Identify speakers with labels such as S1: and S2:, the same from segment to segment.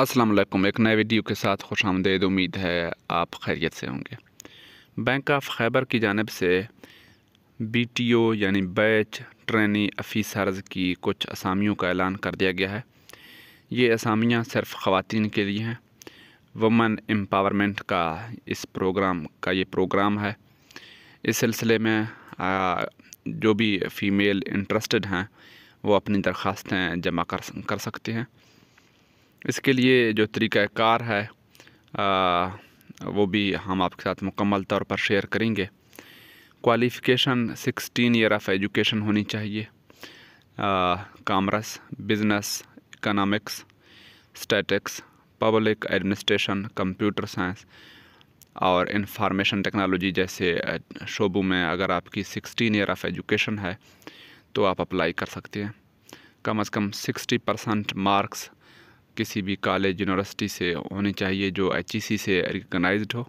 S1: असलम एक नए वीडियो के साथ खुश आमदेद उम्मीद है आप खैरियत से होंगे बैंक ऑफ खैबर की जानब से बी टी ओ यानी बैच ट्रेनी अफीसर्स की कुछ असामियों का ऐलान कर दिया गया है ये असामियाँ सिर्फ ख़वान के लिए हैं वमन एम्पावरमेंट का इस प्रोग्राम का ये प्रोग्राम है इस सिलसिले में आ, जो भी फ़ीमेल इंटरेस्टेड हैं वो अपनी दरख्वास्तें जमा कर कर सकते हैं इसके लिए जो तरीका कार है आ, वो भी हम आपके साथ मुकम्मल तौर पर शेयर करेंगे क्वालिफ़िकेशन 16 ईयर ऑफ एजुकेशन होनी चाहिए commerce business economics statics public administration computer science और इंफॉर्मेशन टेक्नोलॉजी जैसे शोबों में अगर आपकी 16 ईयर ऑफ एजुकेशन है तो आप अप्लाई कर सकते हैं कम अज़ कम 60 परसेंट मार्क्स किसी भी कॉलेज यूनिवर्सिटी से होनी चाहिए जो एच से रिकगनाइज हो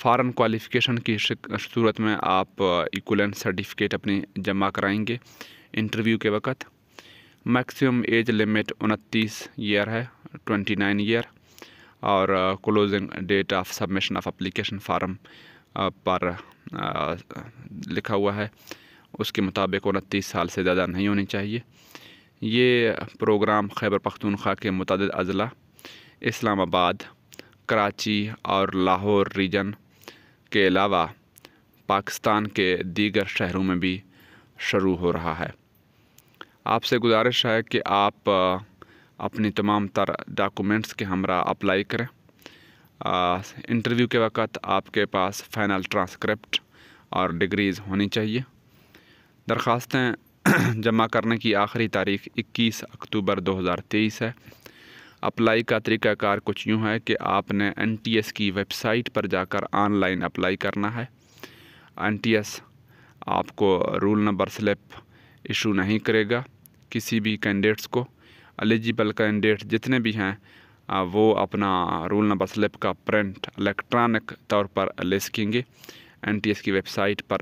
S1: फ़ारन क्वालिफ़िकेशन की सूरत में आप इक्वलेंट सर्टिफिकेट अपनी जमा कराएंगे इंटरव्यू के वक़्त मैक्सिमम एज लिमिट उनतीस ईयर है ट्वेंटी नाइन ईयर और closing date of submission of application form पर लिखा हुआ है उसके मुताबिक उनतीस साल से ज़्यादा नहीं होनी चाहिए ये प्रोग्राम खैबर पख्तूनख्वा के मुतद अज़ला इस्लामाबाद कराची और लाहौर रीजन के अलावा पाकिस्तान के दीगर शहरों में भी शुरू हो रहा है आपसे गुजारिश है कि आप अपनी तमाम तर डॉक्यूमेंट्स के हमरा अप्लाई करें इंटरव्यू के वक़्त आपके पास फ़ाइनल ट्रांसक्रिप्ट और डिग्रीज़ होनी चाहिए दरख्वास्तें जमा करने की आखिरी तारीख 21 अक्टूबर 2023 है अप्लाई का तरीकाकार कुछ यूँ है कि आपने एन टी एस की वेबसाइट पर जाकर ऑनलाइन अप्लाई करना है एन टी एस आपको रूल नंबर स्लिप इशू नहीं करेगा किसी भी कैंडिडेट्स को एलिजिबल कैंडिडेट जितने भी हैं वो अपना रूल नंबर स्लिप का प्रिंट इलेक्ट्रॉनिक तौर पर ले सकेंगे एन टी एस की वेबसाइट पर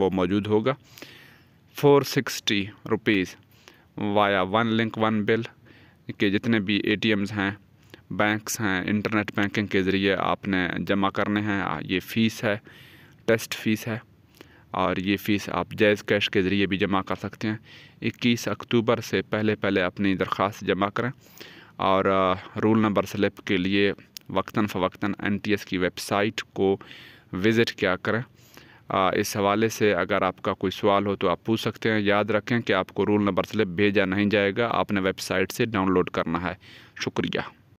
S1: वो मौजूद होगा four sixty rupees via one link one bill के जितने भी ए हैं बैंक्स हैं इंटरनेट बैंकिंग के ज़रिए आपने जमा करने हैं ये फ़ीस है टेस्ट फ़ीस है और ये फ़ीस आप जैज़ कैश के ज़रिए भी जमा कर सकते हैं 21 अक्टूबर से पहले पहले अपनी दरख्वास्त जमा करें और रूल नंबर स्लिप के लिए वक्ता फ़वक्ता एन टी एस की वेबसाइट को विज़िट किया करें आ, इस हवाले से अगर आपका कोई सवाल हो तो आप पूछ सकते हैं याद रखें कि आपको रूल नंबर स्लिप भेजा नहीं जाएगा आपने वेबसाइट से डाउनलोड करना है शुक्रिया